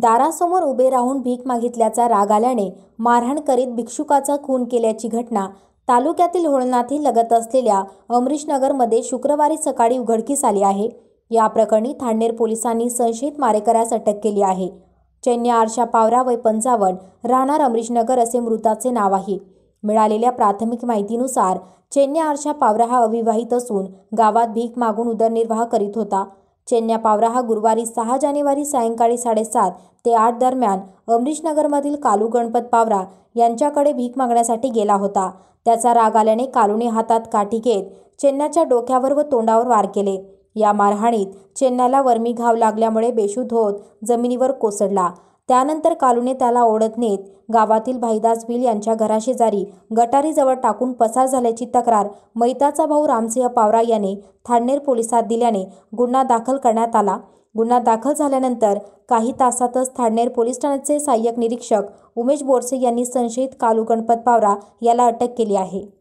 दारासमोर उभे राहून भीक मागितल्याचा राग आल्याने मारहाण करीत भिक्षुकाचा खून केल्याची घटना तालुक्यातील होळनाथी लगत असलेल्या अमरीशनगरमध्ये शुक्रवारी सकाळी उघडकीस आली आहे या प्रकरणी थांडेर पोलिसांनी संशयित मारेकऱ्यास अटक केली आहे चैन्य आरशा पावरा वय पंचावन्न राहणार अमरीशनगर असे मृताचे नाव आहे मिळालेल्या प्राथमिक माहितीनुसार चैन्य आरशा पावरा हा अविवाहित असून गावात भीक मागून उदरनिर्वाह करीत होता चेन्या पावरा हा गुरुवारी सहा जानेवारी सायंकाळी साडेसात ते आठ दरम्यान अमरीश नगरमधील कालू गणपत पावरा यांच्याकडे भीक मागण्यासाठी गेला होता त्याचा राग आल्याने कालूने हातात काठी घेत चेन्नाच्या डोक्यावर व तोंडावर वार केले या मारहाणीत चेन्नाला वर्मी घाव लागल्यामुळे बेशुद्ध होत जमिनीवर कोसळला त्यानंतर कालूने त्याला ओढत नेत गावातील भाईदास भिल यांच्या घराशेजारी गटारीजवळ टाकून पसार झाल्याची तक्रार मैताचा भाऊ रामसिंह पावरा याने थाडनेर पोलिसात दिल्याने गुन्हा दाखल करण्यात आला गुन्हा दाखल झाल्यानंतर काही तासातच थाडनेर पोलीस ठाण्याचे सहाय्यक निरीक्षक उमेश बोरसे यांनी संशयित कालू गणपत पावरा याला अटक केली आहे